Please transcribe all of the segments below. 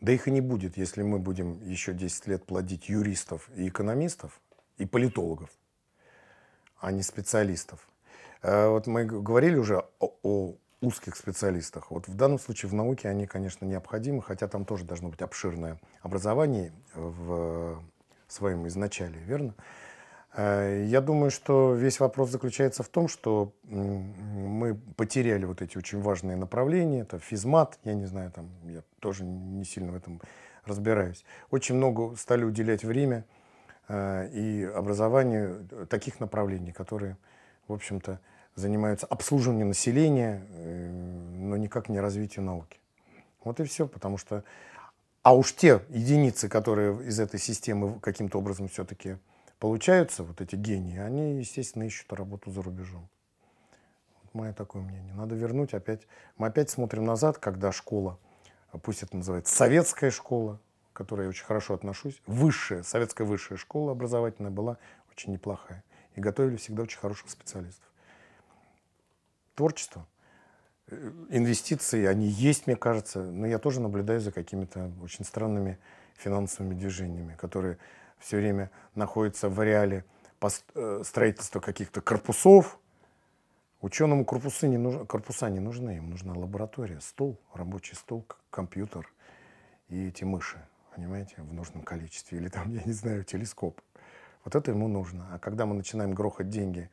Да их и не будет, если мы будем еще 10 лет плодить юристов и экономистов, и политологов, а не специалистов. Э, вот мы говорили уже о, о узких специалистах. Вот в данном случае в науке они, конечно, необходимы, хотя там тоже должно быть обширное образование в своем изначале, верно? Э, я думаю, что весь вопрос заключается в том, что мы потеряли вот эти очень важные направления. Это физмат, я не знаю, там я тоже не сильно в этом разбираюсь. Очень много стали уделять время э, и образованию таких направлений, которые, в общем-то, занимаются обслуживанием населения, э, но никак не развитием науки. Вот и все, потому что... А уж те единицы, которые из этой системы каким-то образом все-таки получаются, вот эти гении, они, естественно, ищут работу за рубежом мое такое мнение. Надо вернуть опять. Мы опять смотрим назад, когда школа, пусть это называется советская школа, к которой я очень хорошо отношусь, высшая, советская высшая школа образовательная была очень неплохая. И готовили всегда очень хороших специалистов. Творчество, э, инвестиции, они есть, мне кажется, но я тоже наблюдаю за какими-то очень странными финансовыми движениями, которые все время находятся в реале э, строительства каких-то корпусов, Ученому корпусы не нуж... корпуса не нужны, им нужна лаборатория, стол, рабочий стол, компьютер и эти мыши, понимаете, в нужном количестве. Или там, я не знаю, телескоп. Вот это ему нужно. А когда мы начинаем грохать деньги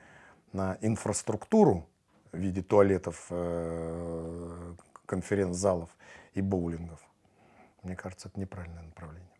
на инфраструктуру в виде туалетов, э, конференц-залов и боулингов, мне кажется, это неправильное направление.